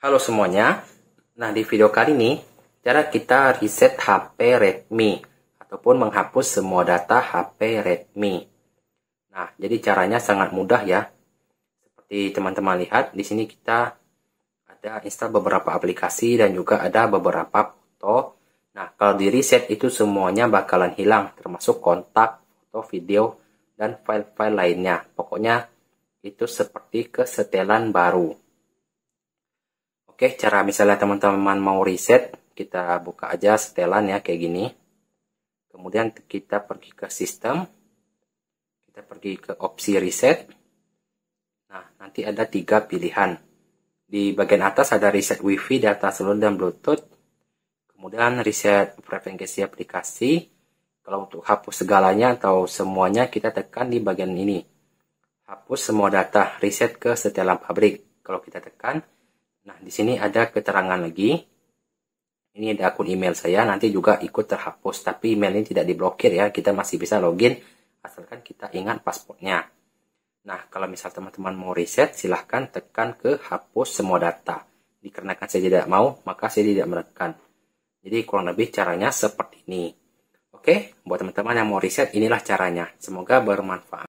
Halo semuanya, nah di video kali ini cara kita reset HP Redmi ataupun menghapus semua data HP Redmi. Nah, jadi caranya sangat mudah ya. Seperti teman-teman lihat, di sini kita ada install beberapa aplikasi dan juga ada beberapa foto. Nah, kalau di reset itu semuanya bakalan hilang, termasuk kontak, foto, video, dan file-file lainnya. Pokoknya itu seperti kesetelan baru. Oke, cara misalnya teman-teman mau reset, kita buka aja setelan ya kayak gini. Kemudian kita pergi ke sistem, kita pergi ke opsi reset. Nah, nanti ada tiga pilihan. Di bagian atas ada reset wifi, data seluruh, dan bluetooth. Kemudian reset frekuensi aplikasi. Kalau untuk hapus segalanya atau semuanya, kita tekan di bagian ini. Hapus semua data, reset ke setelan pabrik. Kalau kita tekan, Nah, di sini ada keterangan lagi. Ini ada akun email saya, nanti juga ikut terhapus. Tapi email ini tidak diblokir ya, kita masih bisa login asalkan kita ingat paspornya. Nah, kalau misal teman-teman mau reset, silahkan tekan ke hapus semua data. Dikarenakan saya tidak mau, maka saya tidak menekan. Jadi kurang lebih caranya seperti ini. Oke, buat teman-teman yang mau reset inilah caranya. Semoga bermanfaat.